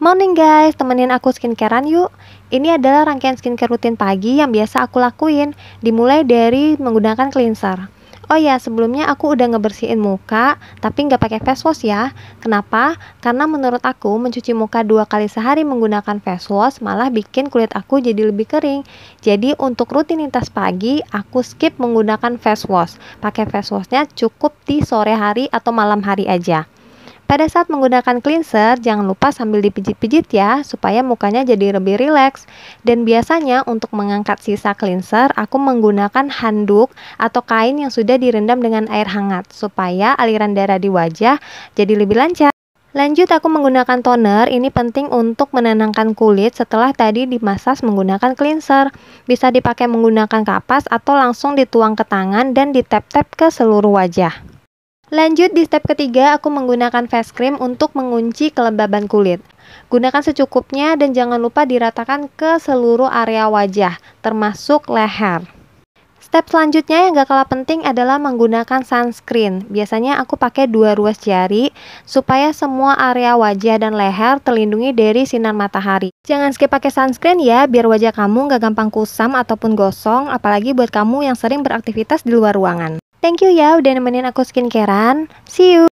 Morning guys, temenin aku skincarean yuk. Ini adalah rangkaian skincare rutin pagi yang biasa aku lakuin, dimulai dari menggunakan cleanser. Oh ya, sebelumnya aku udah ngebersihin muka, tapi nggak pakai face wash ya. Kenapa? Karena menurut aku mencuci muka dua kali sehari menggunakan face wash malah bikin kulit aku jadi lebih kering. Jadi untuk rutinitas pagi, aku skip menggunakan face wash. Pakai face washnya cukup di sore hari atau malam hari aja. Pada saat menggunakan cleanser, jangan lupa sambil dipijit-pijit ya, supaya mukanya jadi lebih rileks. Dan biasanya untuk mengangkat sisa cleanser, aku menggunakan handuk atau kain yang sudah direndam dengan air hangat, supaya aliran darah di wajah jadi lebih lancar. Lanjut aku menggunakan toner, ini penting untuk menenangkan kulit setelah tadi dimasas menggunakan cleanser. Bisa dipakai menggunakan kapas atau langsung dituang ke tangan dan ditap-tap ke seluruh wajah. Lanjut di step ketiga, aku menggunakan face cream untuk mengunci kelembaban kulit. Gunakan secukupnya dan jangan lupa diratakan ke seluruh area wajah, termasuk leher. Step selanjutnya yang gak kalah penting adalah menggunakan sunscreen. Biasanya aku pakai dua ruas jari supaya semua area wajah dan leher terlindungi dari sinar matahari. Jangan skip pakai sunscreen ya, biar wajah kamu gak gampang kusam ataupun gosong, apalagi buat kamu yang sering beraktivitas di luar ruangan. Thank you ya udah nemenin aku skincarean. See you.